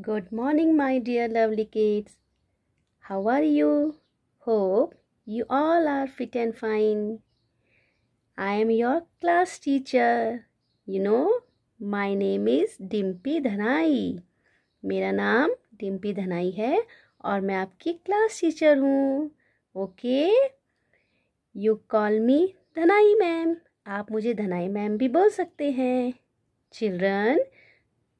Good morning, my dear lovely kids. How are you? Hope you all are fit and fine. I am your class teacher. You know, my name is Dimpy धनाई मेरा नाम डिम्पी धनाई है और मैं आपकी class teacher हूँ okay you call me Dhanai ma'am आप मुझे Dhanai ma'am भी बोल सकते हैं children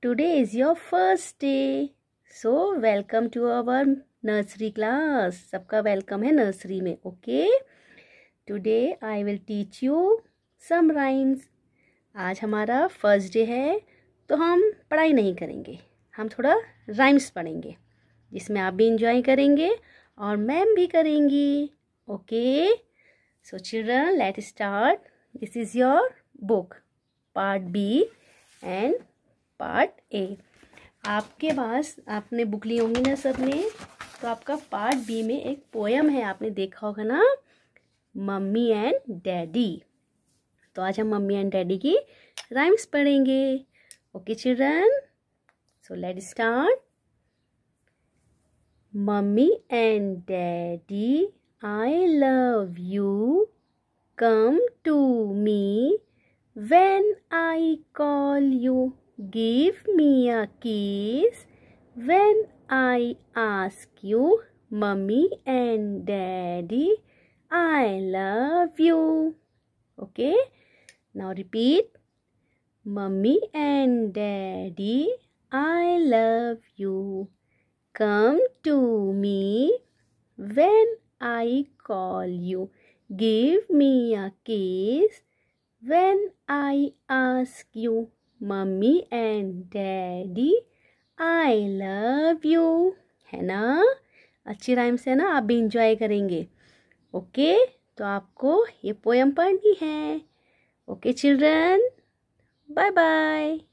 today is your first day so welcome to our nursery class सबका welcome है nursery में okay today I will teach you some rhymes आज हमारा first day है तो हम पढ़ाई नहीं करेंगे हम थोड़ा राइम्स पढ़ेंगे जिसमें आप भी इंजॉय करेंगे और मैम भी करेंगी okay so children let start this is your book part B and part A आपके पास आपने बुक ली होंगी ना सबने तो आपका पार्ट बी में एक पोयम है आपने देखा होगा ना मम्मी एंड डैडी तो आज हम मम्मी एंड डैडी की राइम्स पढ़ेंगे okay children so let start mummy and daddy I love you come to me when I call you Give me a kiss when I ask you, Mummy and Daddy, I love you. Okay, now repeat. Mummy and Daddy, I love you. Come to me when I call you. Give me a kiss when I ask you. Mummy and daddy I love you है ना अच्छी rhyme से ना आप भी enjoy करेंगे okay तो आपको ये पोएम पढ़नी है ओके चिल्ड्रन बाय बाय